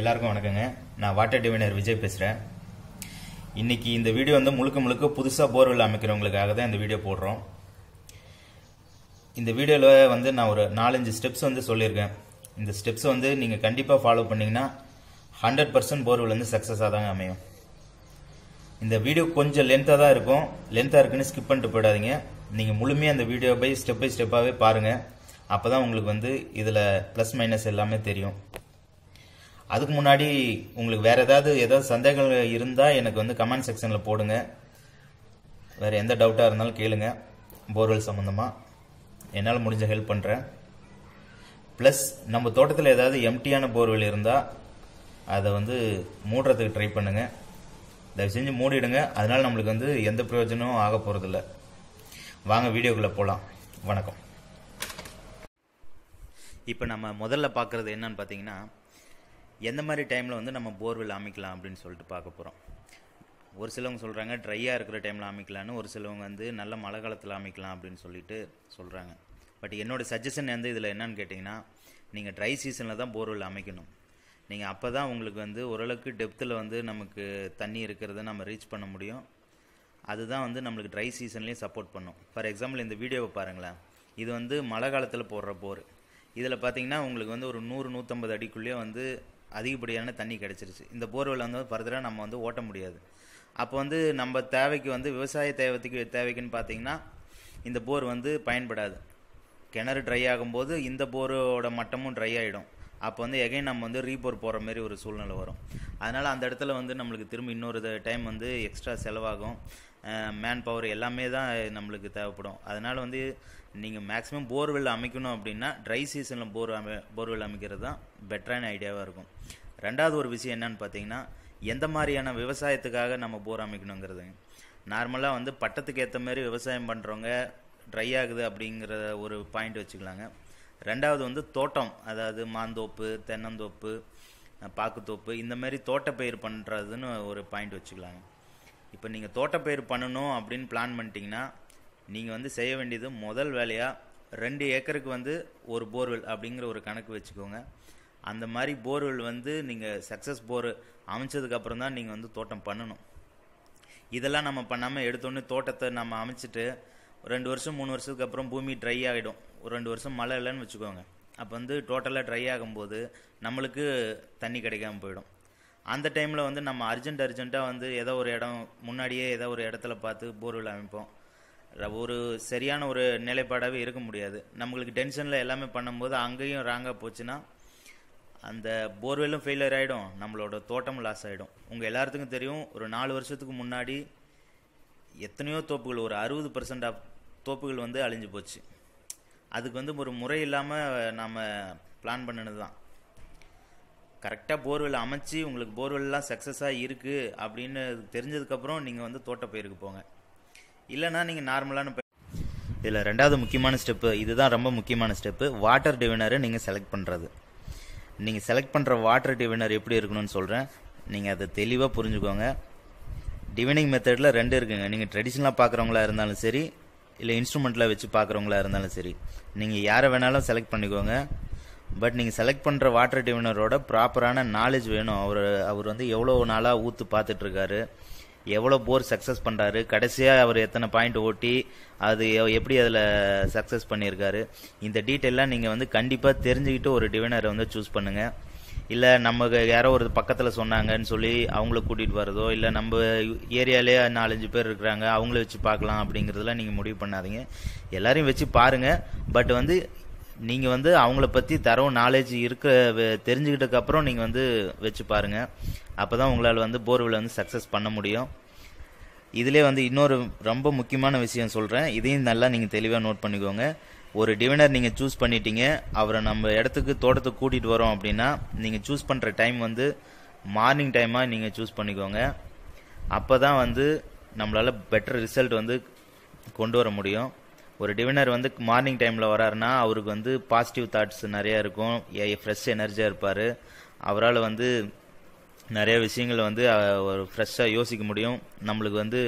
எல்லாருக்கும் வணக்கங்க நான் வாட்டர் டிவினர் விஜய் பேசுகிறேன் இன்றைக்கி இந்த வீடியோ வந்து முழுக்க முழுக்க புதுசாக போர்வெல் அமைக்கிறவங்களுக்காக தான் இந்த வீடியோ போடுறோம் இந்த வீடியோவில் வந்து நான் ஒரு நாலஞ்சு ஸ்டெப்ஸ் வந்து சொல்லியிருக்கேன் இந்த ஸ்டெப்ஸ் வந்து நீங்கள் கண்டிப்பாக ஃபாலோ பண்ணிங்கன்னா ஹண்ட்ரட் பர்சன்ட் போர்வெல் வந்து சக்ஸஸாக தாங்க அமையும் இந்த வீடியோ கொஞ்சம் லென்த்தாக தான் இருக்கும் லென்த்தாக இருக்குன்னு ஸ்கிப் பண்ணிட்டு போயிடாதீங்க நீங்கள் முழுமையாக அந்த வீடியோ பை ஸ்டெப் பை ஸ்டெப்பாகவே பாருங்கள் அப்போ தான் உங்களுக்கு வந்து இதில் ப்ளஸ் மைனஸ் எல்லாமே தெரியும் அதுக்கு முன்னாடி உங்களுக்கு வேற ஏதாவது ஏதாவது சந்தேகங்கள் இருந்தால் எனக்கு வந்து கமெண்ட் செக்ஷனில் போடுங்க வேறு எந்த டவுட்டாக இருந்தாலும் கேளுங்க போர்வெல் சம்மந்தமாக என்னால் முடிஞ்ச ஹெல்ப் பண்ணுறேன் ப்ளஸ் நம்ம தோட்டத்தில் ஏதாவது எம்டியான போர்வெல் இருந்தால் அதை வந்து மூடுறதுக்கு ட்ரை பண்ணுங்கள் தயவு செஞ்சு மூடிடுங்க அதனால் நம்மளுக்கு வந்து எந்த பிரயோஜனமும் ஆக போகிறதில்ல வாங்க வீடியோக்குள்ளே போகலாம் வணக்கம் இப்போ நம்ம முதல்ல பார்க்குறது என்னன்னு பார்த்தீங்கன்னா எந்த மாதிரி டைமில் வந்து நம்ம போர்வெல் அமைக்கலாம் அப்படின்னு சொல்லிட்டு பார்க்க போகிறோம் ஒரு சிலவங்க சொல்கிறாங்க ட்ரையாக இருக்கிற டைமில் அமைக்கலான்னு ஒரு சிலவங்க வந்து நல்ல மழை காலத்தில் அமைக்கலாம் அப்படின்னு சொல்லிட்டு சொல்கிறாங்க பட் என்னோடய சஜஷன் வந்து இதில் என்னன்னு கேட்டிங்கன்னா நீங்கள் ட்ரை சீசனில் தான் போர்வெல் அமைக்கணும் நீங்கள் அப்போ தான் உங்களுக்கு வந்து ஓரளவுக்கு டெப்த்தில் வந்து நமக்கு தண்ணி இருக்கிறத நம்ம ரீச் பண்ண முடியும் அதுதான் வந்து நம்மளுக்கு ட்ரை சீசன்லேயும் சப்போர்ட் பண்ணும் ஃபார் எக்ஸாம்பிள் இந்த வீடியோவை பாருங்களேன் இது வந்து மழை காலத்தில் போடுற போர் இதில் பார்த்தீங்கன்னா உங்களுக்கு வந்து ஒரு நூறு நூற்றம்பது அடிக்குள்ளேயே வந்து அதிகப்படியான தண்ணி கிடச்சிருச்சு இந்த போர்வெல் வந்து ஃபர்தராக நம்ம வந்து ஓட்ட முடியாது அப்போ வந்து நம்ம தேவைக்கு வந்து விவசாய தேவைக்கு தேவைக்குன்னு பார்த்தீங்கன்னா இந்த போர் வந்து பயன்படாது கிணறு ட்ரை ஆகும்போது இந்த போரோட மட்டமும் ட்ரை ஆகிடும் அப்போ வந்து எகைன் நம்ம வந்து ரீபோர் போகிற மாதிரி ஒரு சூழ்நிலை வரும் அதனால் அந்த இடத்துல வந்து நம்மளுக்கு திரும்ப இன்னொரு டைம் வந்து எக்ஸ்ட்ரா செலவாகும் மேன் பவர் எல்லாமே தான் நம்மளுக்கு தேவைப்படும் அதனால் வந்து நீங்கள் மேக்ஸிமம் போர்வெல் அமைக்கணும் அப்படின்னா ட்ரை சீசனில் போர் அமை போர்வெல் அமைக்கிறது தான் பெட்டரான ஐடியாவாக இருக்கும் ரெண்டாவது ஒரு விஷயம் என்னன்னு பார்த்தீங்கன்னா எந்த மாதிரியான விவசாயத்துக்காக நம்ம போர் அமைக்கணுங்கிறது நார்மலாக வந்து பட்டத்துக்கு ஏற்ற மாதிரி விவசாயம் பண்ணுறவங்க ட்ரை ஆகுது அப்படிங்கிற ஒரு பாயிண்ட் வச்சுக்கலாங்க ரெண்டாவது வந்து தோட்டம் அதாவது மாந்தோப்பு தென்னந்தோப்பு பாக்குத்தோப்பு இந்த மாதிரி தோட்டப்பயிர் பண்ணுறதுன்னு ஒரு பாயிண்ட் வச்சுக்கலாங்க இப்போ நீங்கள் தோட்டப்பயிர் பண்ணணும் அப்படின்னு பிளான் பண்ணிட்டீங்கன்னா நீங்கள் வந்து செய்ய வேண்டியது முதல் வேலையாக ரெண்டு ஏக்கருக்கு வந்து ஒரு போர்வெல் அப்படிங்கிற ஒரு கணக்கு வச்சுக்கோங்க அந்த மாதிரி போர்வெல் வந்து நீங்கள் சக்ஸஸ் போர் அமைச்சதுக்கப்புறம் தான் நீங்கள் வந்து தோட்டம் பண்ணணும் இதெல்லாம் நம்ம பண்ணாமல் எடுத்தோன்னே தோட்டத்தை நம்ம அமைச்சிட்டு ரெண்டு வருஷம் மூணு வருஷத்துக்கு அப்புறம் பூமி ட்ரை ஆகிடும் ஒரு ரெண்டு வருஷம் மழை இல்லைன்னு வச்சுக்கோங்க அப்போ வந்து டோட்டலாக ட்ரை ஆகும்போது நம்மளுக்கு தண்ணி கிடைக்காம போயிடும் அந்த டைமில் வந்து நம்ம அர்ஜென்ட் அர்ஜென்ட்டாக வந்து ஏதோ ஒரு இடம் முன்னாடியே ஏதோ ஒரு இடத்துல பார்த்து போர்வெல் அமைப்போம் ஒரு சரியான ஒரு நிலைப்பாடாகவே இருக்க முடியாது நம்மளுக்கு டென்ஷனில் எல்லாமே பண்ணும்போது அங்கேயும் ராங்காக போச்சுன்னா அந்த போர்வெல்லும் ஃபெயிலியர் ஆகிடும் நம்மளோட தோட்டமும் லாஸ் ஆகிடும் உங்கள் எல்லாத்துக்கும் தெரியும் ஒரு நாலு வருஷத்துக்கு முன்னாடி எத்தனையோ தோப்புகள் ஒரு அறுபது பர்சன்ட் ஆஃப் தோப்புகள் வந்து அழிஞ்சு போச்சு அதுக்கு வந்து ஒரு முறை இல்லாமல் நாம் பிளான் பண்ணினது தான் கரெக்டாக போர்வெல் அமைச்சு உங்களுக்கு போர்வெல்லாம் சக்ஸஸாக இருக்குது அப்படின்னு தெரிஞ்சதுக்கப்புறம் நீங்கள் வந்து தோட்ட பயிருக்கு போங்க இல்லைனா நீங்கள் நார்மலான இதில் ரெண்டாவது முக்கியமான ஸ்டெப்பு இதுதான் ரொம்ப முக்கியமான ஸ்டெப்பு வாட்டர் டிவினரை நீங்கள் செலக்ட் பண்ணுறது நீங்கள் செலக்ட் பண்ணுற வாட்டர் டிவினர் எப்படி இருக்கணும்னு சொல்கிறேன் நீங்கள் அதை தெளிவாக புரிஞ்சுக்கோங்க டிவினிங் மெத்தடில் ரெண்டு இருக்குங்க நீங்கள் ட்ரெடிஷ்னலாக பார்க்குறவங்களா இருந்தாலும் சரி இல்லை இன்ஸ்ட்ருமெண்ட்டில் வச்சு பார்க்குறவங்களா இருந்தாலும் சரி நீங்கள் யாரை வேணாலும் செலக்ட் பண்ணிக்கோங்க பட் நீங்கள் செலக்ட் பண்ணுற வாட்டர் டிவினரோட ப்ராப்பரான நாலேஜ் வேணும் அவர் அவர் வந்து எவ்வளோ நாளாக ஊற்று பார்த்துட்ருக்காரு எவ்வளோ போர் சக்ஸஸ் பண்ணுறாரு கடைசியாக அவர் எத்தனை பாயிண்ட் ஓட்டி அது எப்படி அதில் சக்ஸஸ் பண்ணியிருக்காரு இந்த டீட்டெயிலாம் நீங்கள் வந்து கண்டிப்பாக தெரிஞ்சுக்கிட்டு ஒரு டிவினரை வந்து சூஸ் பண்ணுங்கள் இல்லை நம்ம யாரோ ஒரு பக்கத்தில் சொன்னாங்கன்னு சொல்லி அவங்கள கூட்டிகிட்டு வரதோ இல்லை நம்ம ஏரியாலே நாலஞ்சு பேர் இருக்கிறாங்க அவங்கள வச்சு பார்க்கலாம் அப்படிங்கிறதுலாம் நீங்கள் முடிவு பண்ணாதீங்க எல்லாரையும் வச்சு பாருங்கள் பட் வந்து நீங்கள் வந்து அவங்கள பற்றி தரவும் நாலேஜ் இருக்க தெரிஞ்சுக்கிட்டதுக்கப்புறம் நீங்கள் வந்து வச்சு பாருங்கள் அப்போ தான் உங்களால் வந்து போர்வில் வந்து சக்ஸஸ் பண்ண முடியும் இதிலே வந்து இன்னொரு ரொம்ப முக்கியமான விஷயம் சொல்கிறேன் இதையும் நல்லா நீங்கள் தெளிவாக நோட் பண்ணிக்கோங்க ஒரு டிவினர் நீங்கள் சூஸ் பண்ணிட்டீங்க அவரை நம்ம இடத்துக்கு தோட்டத்துக்கு கூட்டிகிட்டு வரோம் அப்படின்னா நீங்கள் சூஸ் பண்ணுற டைம் வந்து மார்னிங் டைமாக நீங்கள் சூஸ் பண்ணிக்கோங்க அப்போ தான் வந்து நம்மளால் பெட்டர் ரிசல்ட் வந்து கொண்டு வர முடியும் ஒரு டிவினர் வந்து மார்னிங் டைமில் வராருன்னா அவருக்கு வந்து பாசிட்டிவ் தாட்ஸ் நிறையா இருக்கும் ஃப்ரெஷ் எனர்ஜியாக இருப்பார் அவரால் வந்து நிறைய விஷயங்களை வந்து ஒரு ஃப்ரெஷ்ஷாக யோசிக்க முடியும் நம்மளுக்கு வந்து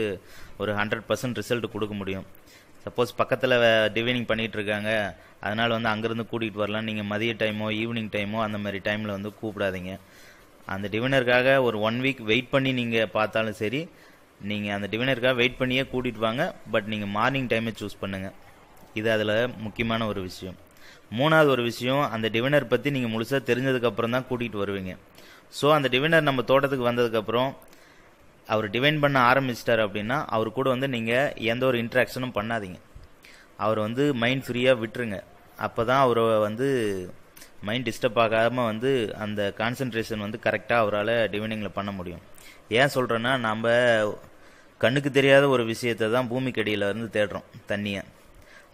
ஒரு ஹண்ட்ரட் பர்சன்ட் ரிசல்ட் கொடுக்க முடியும் சப்போஸ் பக்கத்தில் டிவைனிங் பண்ணிகிட்டு இருக்காங்க அதனால் வந்து அங்கேருந்து கூட்டிகிட்டு வரலாம் நீங்கள் மதிய டைமோ ஈவினிங் டைமோ அந்த மாதிரி டைமில் வந்து கூப்பிடாதீங்க அந்த டிவினருக்காக ஒரு ஒன் வீக் வெயிட் பண்ணி நீங்கள் பார்த்தாலும் சரி நீங்கள் அந்த டிவினருக்காக வெயிட் பண்ணியே கூட்டிகிட்டு வாங்க பட் நீங்கள் மார்னிங் டைமே சூஸ் பண்ணுங்கள் இது அதில் முக்கியமான ஒரு விஷயம் மூணாவது ஒரு விஷயம் அந்த டிவினர் பற்றி நீங்கள் முழுசாக தெரிஞ்சதுக்கப்புறம் தான் கூட்டிகிட்டு வருவீங்க ஸோ அந்த டிவினர் நம்ம தோட்டத்துக்கு வந்ததுக்கப்புறம் அவர் டிவைன் பண்ண ஆரம்பிச்சிட்டார் அப்படின்னா அவர் கூட வந்து நீங்கள் எந்த ஒரு இன்ட்ராக்ஷனும் பண்ணாதீங்க அவர் வந்து மைண்ட் ஃப்ரீயாக விட்டுருங்க அப்போ தான் அவரை வந்து மைண்ட் டிஸ்டர்ப் ஆகாமல் வந்து அந்த கான்சென்ட்ரேஷன் வந்து கரெக்டாக அவரால் டிவைனிங்கில் பண்ண முடியும் ஏன் சொல்கிறேன்னா நம்ம கண்ணுக்கு தெரியாத ஒரு விஷயத்தை தான் பூமிக்கடியில் இருந்து தேடுறோம் தண்ணியை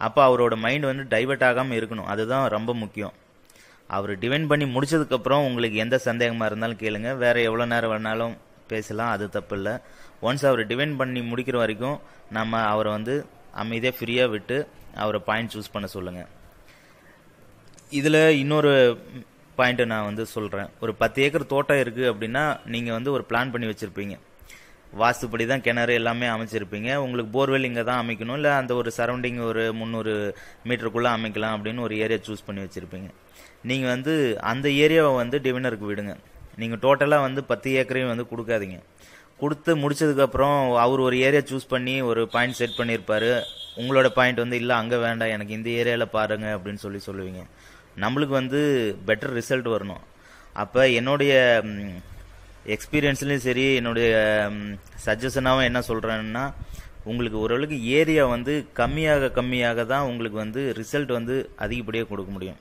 அப்போ அவரோட மைண்ட் வந்து டைவெர்ட் ஆகாமல் இருக்கணும் அதுதான் ரொம்ப முக்கியம் அவர் டிவைன் பண்ணி முடிச்சதுக்கப்புறம் உங்களுக்கு எந்த சந்தேகமாக இருந்தாலும் கேளுங்க வேறு எவ்வளோ நேரம் வேணாலும் பேசலாம் அது தப்பு இல்லை ஒன்ஸ் அவர் டிவைன் பண்ணி முடிக்கிற வரைக்கும் நம்ம அவரை வந்து அமைதியாக ஃப்ரீயாக விட்டு அவரை பாயிண்ட் சூஸ் பண்ண சொல்லுங்கள் இதில் இன்னொரு பாயிண்ட்டை நான் வந்து சொல்கிறேன் ஒரு பத்து ஏக்கர் தோட்டம் இருக்குது அப்படின்னா நீங்கள் வந்து ஒரு பிளான் பண்ணி வச்சுருப்பீங்க வாஸ்துப்படி தான் கிணறு எல்லாமே அமைச்சிருப்பீங்க உங்களுக்கு போர்வெல் இங்கே தான் அமைக்கணும் இல்லை அந்த ஒரு சரௌண்டிங் ஒரு முந்நூறு மீட்டருக்குள்ளே அமைக்கலாம் அப்படின்னு ஒரு ஏரியா சூஸ் பண்ணி வச்சுருப்பீங்க நீங்கள் வந்து அந்த ஏரியாவை வந்து டிவினருக்கு விடுங்க நீங்கள் டோட்டலாக வந்து பத்து ஏக்கரையும் வந்து கொடுக்காதீங்க கொடுத்து முடிச்சதுக்கப்புறம் அவர் ஒரு ஏரியா சூஸ் பண்ணி ஒரு பாயிண்ட் செட் பண்ணியிருப்பார் உங்களோட பாயிண்ட் வந்து இல்லை அங்கே வேண்டாம் எனக்கு இந்த ஏரியாவில் பாருங்க அப்படின்னு சொல்லி சொல்லுவீங்க நம்மளுக்கு வந்து பெட்டர் ரிசல்ட் வரணும் அப்போ என்னுடைய எக்ஸ்பீரியன்ஸ்லேயும் சரி என்னுடைய சஜஷனாகவும் என்ன சொல்கிறேன்னா உங்களுக்கு ஓரளவுக்கு ஏரியா வந்து கம்மியாக கம்மியாக தான் உங்களுக்கு வந்து ரிசல்ட் வந்து அதிகப்படியாக கொடுக்க முடியும்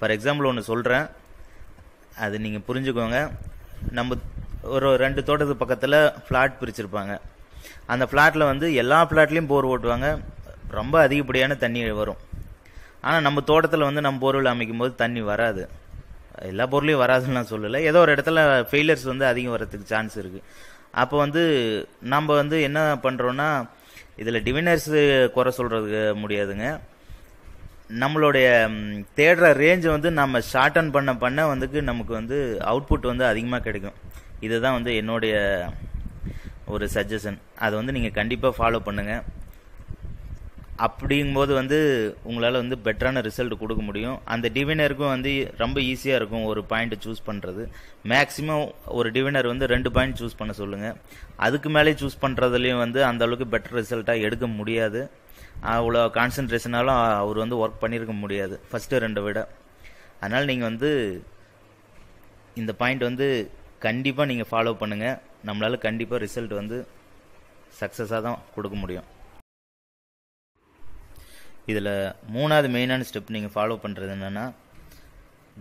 ஃபார் எக்ஸாம்பிள் ஒன்று சொல்கிறேன் அது நீங்கள் புரிஞ்சுக்கோங்க நம்ம ஒரு ரெண்டு தோட்டத்துக்கு பக்கத்தில் ஃப்ளாட் பிரிச்சிருப்பாங்க அந்த ஃப்ளாட்டில் வந்து எல்லா ஃப்ளாட்லேயும் போர் ஓட்டுவாங்க ரொம்ப அதிகப்படியான தண்ணி வரும் ஆனால் நம்ம தோட்டத்தில் வந்து நம்ம போர்வெல் அமைக்கும் போது தண்ணி வராது எல்லா பொருளையும் வராதுன்னு நான் சொல்லலை ஏதோ ஒரு இடத்துல ஃபெயிலியர்ஸ் வந்து அதிகம் வரத்துக்கு சான்ஸ் இருக்குது அப்போ வந்து நம்ம வந்து என்ன பண்ணுறோன்னா இதில் டிவினர்ஸு குறை சொல்கிறதுக்கு முடியாதுங்க நம்மளுடைய தேடுற ரேஞ்சை வந்து நம்ம ஷார்டன் பண்ண பண்ண வந்துக்கு நமக்கு வந்து அவுட்புட் வந்து அதிகமாக கிடைக்கும் இதுதான் வந்து என்னுடைய ஒரு சஜஷன் அதை வந்து நீங்கள் கண்டிப்பாக ஃபாலோ பண்ணுங்கள் அப்படிங்கும்போது வந்து உங்களால் வந்து பெட்டரான ரிசல்ட் கொடுக்க முடியும் அந்த டிவினருக்கும் வந்து ரொம்ப ஈஸியாக இருக்கும் ஒரு பாயிண்ட் சூஸ் பண்ணுறது மேக்ஸிமம் ஒரு டிவினர் வந்து ரெண்டு பாயிண்ட் சூஸ் பண்ண சொல்லுங்கள் அதுக்கு மேலே சூஸ் பண்ணுறதுலேயும் வந்து அந்தளவுக்கு பெட்டர் ரிசல்ட்டாக எடுக்க முடியாது அவ்வளோ கான்சன்ட்ரேஷனாலும் அவர் வந்து ஒர்க் பண்ணியிருக்க முடியாது ஃபஸ்ட்டு ரெண்டை விட அதனால் நீங்கள் வந்து இந்த பாயிண்ட் வந்து கண்டிப்பாக நீங்கள் ஃபாலோ பண்ணுங்கள் நம்மளால் கண்டிப்பாக ரிசல்ட் வந்து சக்ஸஸாக தான் கொடுக்க முடியும் இதில் மூணாவது மெயினான ஸ்டெப் நீங்கள் ஃபாலோ பண்ணுறது என்னென்னா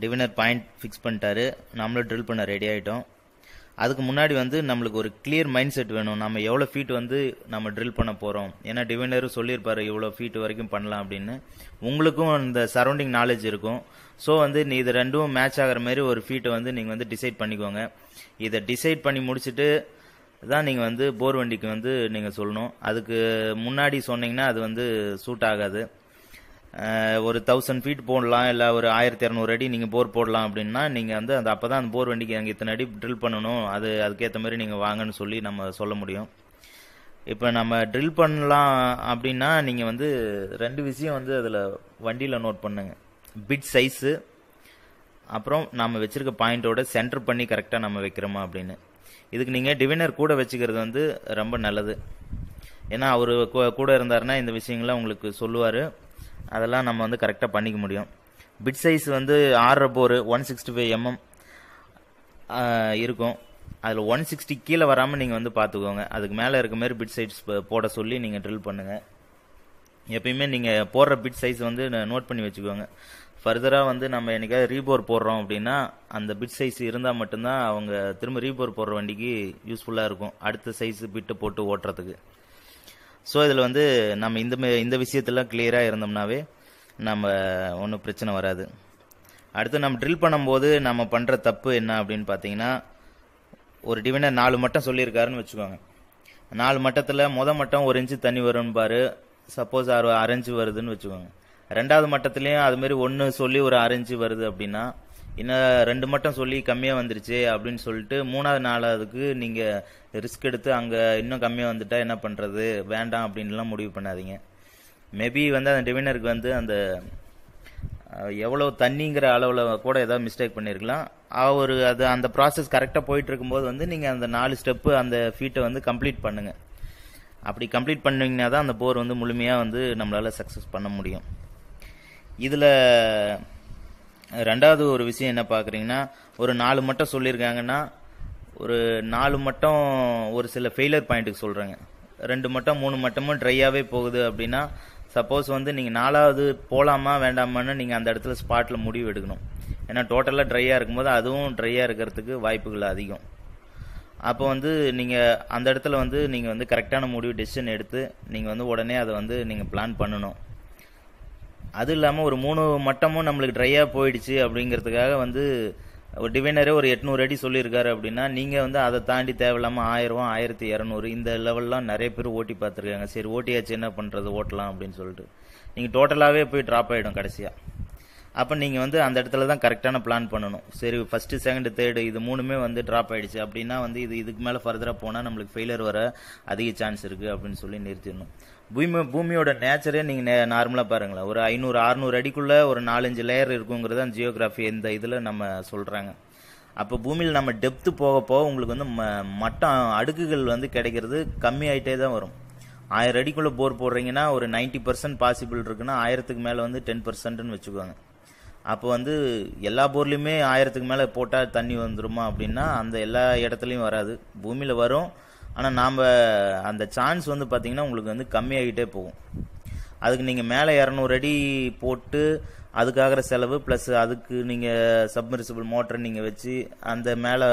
டிவினர் பாயிண்ட் ஃபிக்ஸ் பண்ணிட்டாரு நம்மளும் ட்ரில் பண்ண ரெடி ஆகிட்டோம் அதுக்கு முன்னாடி வந்து நம்மளுக்கு ஒரு கிளியர் மைண்ட் செட் வேணும் நம்ம எவ்வளோ ஃபீட் வந்து நம்ம ட்ரில் பண்ண போகிறோம் ஏன்னா டிவைனரும் சொல்லியிருப்பாரு இவ்வளோ ஃபீட் வரைக்கும் பண்ணலாம் அப்படின்னு உங்களுக்கும் இந்த சரௌண்டிங் நாலேஜ் இருக்கும் ஸோ வந்து நீ இது ரெண்டும் மேட்ச் ஆகிற மாதிரி ஒரு ஃபீட்டை வந்து நீங்கள் வந்து டிசைட் பண்ணிக்கோங்க இதை டிசைட் பண்ணி முடிச்சுட்டு தான் நீங்கள் வந்து போர் வண்டிக்கு வந்து நீங்கள் சொல்லணும் அதுக்கு முன்னாடி சொன்னீங்கன்னா அது வந்து சூட் ஆகாது ஒரு தௌசண்ட் ஃபீட் போடலாம் இல்லை ஒரு ஆயிரத்தி இரநூறு அடி நீங்கள் போர் போடலாம் அப்படின்னா நீங்கள் வந்து அந்த அப்போ தான் அந்த போர் வண்டிக்கு அங்கே இத்தனை அடி ட்ரில் பண்ணணும் அது அதுக்கேற்ற மாதிரி நீங்கள் வாங்கன்னு சொல்லி நம்ம சொல்ல முடியும் இப்போ நம்ம ட்ரில் பண்ணலாம் அப்படின்னா நீங்கள் வந்து ரெண்டு விஷயம் வந்து அதில் வண்டியில் நோட் பண்ணுங்க பிட் சைஸு அப்புறம் நம்ம வச்சுருக்க பாயிண்டோட சென்டர் பண்ணி கரெக்டாக நம்ம வைக்கிறோமா அப்படின்னு இதுக்கு நீங்கள் டிவினர் கூட வச்சுக்கிறது வந்து ரொம்ப நல்லது ஏன்னா அவர் கூட இருந்தாருன்னா இந்த விஷயங்கள்லாம் உங்களுக்கு சொல்லுவார் அதெல்லாம் நம்ம வந்து கரெக்டாக பண்ணிக்க முடியும் பிட் சைஸ் வந்து ஆறரை bore one sixty five mm இருக்கும் அதில் ஒன் சிக்ஸ்டி கீழே வராமல் நீங்கள் வந்து பார்த்துக்கோங்க அதுக்கு மேலே இருக்க மாதிரி பிட் சைஸ் போட சொல்லி நீங்கள் ட்ரில் பண்ணுங்கள் எப்பயுமே நீங்கள் போடுற பிட் சைஸ் வந்து நோட் பண்ணி வச்சுக்கோங்க ஃபர்தராக வந்து நம்ம என்னைக்காவது ரீபோர் போடுறோம் அப்படின்னா அந்த பிட் சைஸ் இருந்தால் மட்டும்தான் அவங்க திரும்ப ரீபோர் போடுற வண்டிக்கு யூஸ்ஃபுல்லாக இருக்கும் அடுத்த சைஸ் பிட்டு போட்டு ஓட்டுறதுக்கு ஸோ இதில் வந்து நம்ம இந்த இந்த விஷயத்தெல்லாம் கிளியராக இருந்தோம்னாவே நம்ம ஒன்றும் பிரச்சனை வராது அடுத்து நம்ம ட்ரில் பண்ணும்போது நம்ம பண்ணுற தப்பு என்ன அப்படின்னு பார்த்தீங்கன்னா ஒரு டிவினர் நாலு மட்டம் சொல்லியிருக்காருன்னு வச்சுக்கோங்க நாலு மட்டத்தில் மொதல் மட்டம் ஒரு இன்ச்சு தண்ணி பாரு சப்போஸ் அரை அரைஞ்சு வருதுன்னு வச்சுக்கோங்க ரெண்டாவது மட்டத்துலேயும் அதுமாரி ஒன்று சொல்லி ஒரு அரைஞ்சு வருது அப்படின்னா இன்னும் ரெண்டு மட்டும் சொல்லி கம்மியாக வந்துருச்சு அப்படின்னு சொல்லிட்டு மூணாவது நாலாவதுக்கு நீங்கள் ரிஸ்க் எடுத்து அங்கே இன்னும் கம்மியாக வந்துட்டால் என்ன பண்ணுறது வேண்டாம் அப்படின்லாம் முடிவு பண்ணாதீங்க மேபி வந்து அந்த டிவினருக்கு வந்து அந்த எவ்வளோ தண்ணிங்கிற அளவில் கூட ஏதாவது மிஸ்டேக் பண்ணியிருக்கலாம் அவர் அது அந்த ப்ராசஸ் கரெக்டாக போயிட்டு இருக்கும்போது வந்து நீங்கள் அந்த நாலு ஸ்டெப்பு அந்த ஃபீட்டை வந்து கம்ப்ளீட் பண்ணுங்கள் அப்படி கம்ப்ளீட் பண்ணிங்கன்னா தான் அந்த போர் வந்து முழுமையாக வந்து நம்மளால் சக்ஸஸ் பண்ண முடியும் இதில் ரெண்டாவது ஒரு விஷயம் என்ன பார்க்குறீங்கன்னா ஒரு நாலு மட்டும் சொல்லியிருக்காங்கன்னா ஒரு நாலு மட்டும் ஒரு சில ஃபெயிலியர் பாயிண்ட்டுக்கு சொல்கிறாங்க ரெண்டு மட்டும் மூணு மட்டமும் ட்ரையாகவே போகுது அப்படின்னா சப்போஸ் வந்து நீங்கள் நாலாவது போகலாமா வேண்டாமான்னு நீங்கள் அந்த இடத்துல ஸ்பாட்டில் முடிவு எடுக்கணும் ஏன்னா டோட்டலாக ட்ரையாக இருக்கும்போது அதுவும் ட்ரையாக இருக்கிறதுக்கு வாய்ப்புகள் அதிகம் அப்போ வந்து நீங்கள் அந்த இடத்துல வந்து நீங்கள் வந்து கரெக்டான முடிவு டெசிஷன் எடுத்து நீங்கள் வந்து உடனே அதை வந்து நீங்கள் பிளான் பண்ணணும் அது இல்லாமல் ஒரு மூணு மட்டமும் நம்மளுக்கு ட்ரையாக போயிடுச்சு அப்படிங்கிறதுக்காக வந்து ஒரு டிவைனரே ஒரு எட்நூறு அடி சொல்லியிருக்காரு அப்படின்னா நீங்கள் வந்து அதை தாண்டி தேவையில்லாமல் ஆயிரம் ஆயிரத்தி இரநூறு இந்த லெவல்லாம் நிறைய பேர் ஓட்டி பார்த்துருக்காங்க சரி ஓட்டியாச்சு என்ன பண்ணுறது ஓட்டலாம் அப்படின்னு சொல்லிட்டு நீங்கள் டோட்டலாகவே போய் ட்ராப் ஆகிடும் கடைசியாக அப்போ நீங்கள் வந்து அந்த இடத்துல தான் கரெக்டான பிளான் பண்ணணும் சரி ஃபஸ்ட்டு செகண்டு தேர்டு இது மூணுமே வந்து ட்ராப் ஆகிடுச்சு அப்படின்னா வந்து இது இதுக்கு மேலே ஃபர்தராக போனால் நம்மளுக்கு ஃபெயிலியர் வர அதிக சான்ஸ் இருக்குது அப்படின்னு சொல்லி நிறுத்திடணும் பூமி பூமியோட நேச்சரே நீங்கள் நார்மலாக பாருங்களேன் ஒரு ஐநூறு அறுநூறு அடிக்குள்ளே ஒரு நாலஞ்சு லேயர் இருக்குங்கிறது அந்த ஜியோகிராஃபி இந்த இதில் நம்ம சொல்கிறாங்க அப்போ பூமியில் நம்ம டெப்த்து போக போக உங்களுக்கு வந்து ம மட்டம் அடுக்குகள் வந்து கிடைக்கிறது கம்மியாயிட்டே தான் வரும் ஆயிரம் அடிக்குள்ளே போர் போடுறீங்கன்னா ஒரு நைன்டி பர்சன்ட் பாசிபிள் இருக்குன்னா ஆயிரத்துக்கு மேலே வந்து டென் பர்சன்ட்னு வச்சுக்கோங்க அப்போ வந்து எல்லா போர்லேயுமே ஆயிரத்துக்கு மேலே போட்டால் தண்ணி வந்துருமா அப்படின்னா அந்த எல்லா இடத்துலையும் வராது பூமியில் வரும் ஆனால் நாம் அந்த சான்ஸ் வந்து பார்த்திங்கன்னா உங்களுக்கு வந்து கம்மியாகிட்டே போகும் அதுக்கு நீங்கள் மேலே இரநூறு அடி போட்டு அதுக்காகிற செலவு ப்ளஸ் அதுக்கு நீங்கள் சப்மர்சிபிள் மோட்டரை நீங்கள் வச்சு அந்த மேலே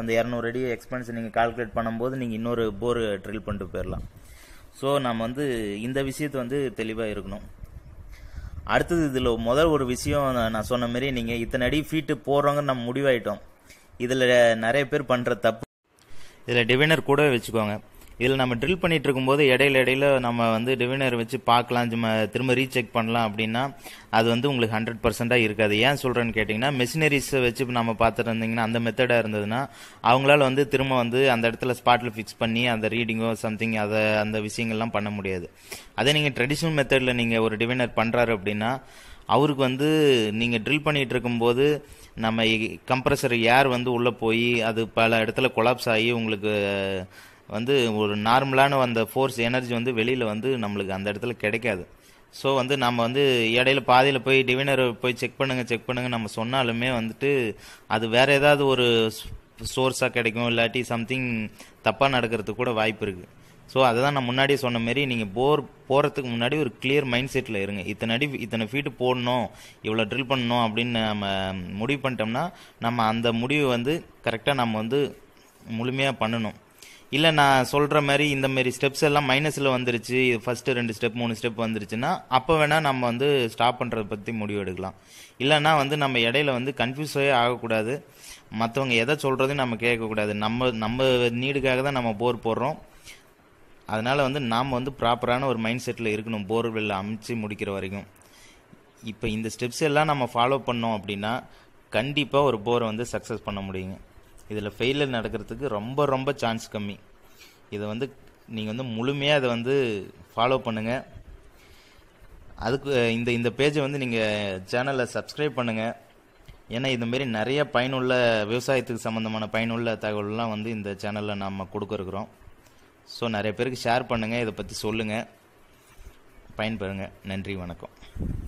அந்த இரநூறு அடி எக்ஸ்பென்ஸ் நீங்கள் கால்குலேட் பண்ணும்போது நீங்கள் இன்னொரு போர் ட்ரில் பண்ணிட்டு போயிடலாம் ஸோ நம்ம வந்து இந்த விஷயத்தை வந்து தெளிவாக இருக்கணும் அடுத்தது இதில் முதல் ஒரு விஷயம் நான் சொன்ன மாரி நீங்கள் இத்தனை அடி ஃபீட்டு போடுறோங்க நம்ம முடிவாயிட்டோம் இதில் நிறைய பேர் பண்ணுற தப்பு இதில் டிவைனர் கூடவே வச்சுக்கோங்க இதில் நம்ம ட்ரில் பண்ணிட்டு இருக்கும்போது இடையில இடையில நம்ம வந்து டிவினர் வச்சு பார்க்கலாம் சும்மா திரும்ப ரீசெக் பண்ணலாம் அப்படின்னா அது வந்து உங்களுக்கு ஹண்ட்ரட் பர்சன்டாக இருக்காது ஏன் சொல்கிறேன்னு கேட்டிங்கன்னா மெஷினரிஸை வச்சு நம்ம பார்த்துட்டு இருந்தீங்கன்னா அந்த மெத்தடாக இருந்ததுன்னா அவங்களால வந்து திரும்ப வந்து அந்த இடத்துல ஸ்பாட்டில் ஃபிக்ஸ் பண்ணி அந்த ரீடிங்கோ சம்திங் அதை அந்த விஷயங்கள்லாம் பண்ண முடியாது அதே நீங்கள் ட்ரெடிஷ்னல் மெத்தடில் நீங்கள் ஒரு டிவினர் பண்ணுறாரு அப்படின்னா அவருக்கு வந்து நீங்கள் ட்ரில் பண்ணிகிட்டு இருக்கும்போது நம்ம கம்ப்ரஸர் ஏர் வந்து உள்ளே போய் அது பல இடத்துல கொலாப்ஸ் ஆகி உங்களுக்கு வந்து ஒரு நார்மலான அந்த ஃபோர்ஸ் எனர்ஜி வந்து வெளியில் வந்து நம்மளுக்கு அந்த இடத்துல கிடைக்காது ஸோ வந்து நம்ம வந்து இடையில பாதையில் போய் டிவினர் போய் செக் பண்ணுங்கள் செக் பண்ணுங்கள் நம்ம சொன்னாலுமே வந்துட்டு அது வேறு ஏதாவது ஒரு சோர்ஸாக கிடைக்கும் இல்லாட்டி சம்திங் தப்பாக நடக்கிறதுக்கு கூட வாய்ப்பு இருக்குது ஸோ அதை தான் நான் முன்னாடியே சொன்ன மாரி நீங்கள் போர் போகிறதுக்கு முன்னாடி ஒரு கிளியர் மைண்ட் செட்டில் இருங்க இத்தனை அடி இத்தனை ஃபீட்டு போடணும் இவ்வளோ ட்ரில் பண்ணணும் அப்படின்னு நம்ம முடிவு பண்ணிட்டோம்னா நம்ம அந்த முடிவு வந்து கரெக்டாக நம்ம வந்து முழுமையாக பண்ணணும் இல்லை நான் சொல்கிற மாதிரி இந்த மாதிரி ஸ்டெப்ஸ் எல்லாம் மைனஸில் வந்துருச்சு ஃபஸ்ட்டு ரெண்டு ஸ்டெப் மூணு ஸ்டெப் வந்துருச்சுன்னா அப்போ வேணால் நம்ம வந்து ஸ்டாப் பண்ணுறத பற்றி முடிவு எடுக்கலாம் இல்லைனா வந்து நம்ம இடையில வந்து கன்ஃபியூஸே ஆகக்கூடாது மற்றவங்க எதை சொல்கிறதையும் நம்ம கேட்கக்கூடாது நம்ம நம்ம நீடுக்காக தான் நம்ம போர் போடுறோம் அதனால் வந்து நாம் வந்து ப்ராப்பரான ஒரு மைண்ட் செட்டில் இருக்கணும் போர்வெல்லில் அமைச்சு முடிக்கிற வரைக்கும் இப்போ இந்த ஸ்டெப்ஸ் எல்லாம் நம்ம ஃபாலோ பண்ணோம் அப்படின்னா கண்டிப்பாக ஒரு போரை வந்து சக்ஸஸ் பண்ண முடியுங்க இதில் ஃபெயிலியர் நடக்கிறதுக்கு ரொம்ப ரொம்ப சான்ஸ் கம்மி இதை வந்து நீங்கள் வந்து முழுமையாக அதை வந்து ஃபாலோ பண்ணுங்கள் அதுக்கு இந்த இந்த பேஜை வந்து நீங்கள் சேனலை சப்ஸ்கிரைப் பண்ணுங்கள் ஏன்னா இதுமாரி நிறைய பயனுள்ள விவசாயத்துக்கு சம்மந்தமான பயனுள்ள தகவல்லாம் வந்து இந்த சேனலில் நம்ம கொடுக்க இருக்கிறோம் ஸோ நிறைய பேருக்கு ஷேர் பண்ணுங்கள் இதை பற்றி சொல்லுங்கள் பயன்பெறுங்க நன்றி வணக்கம்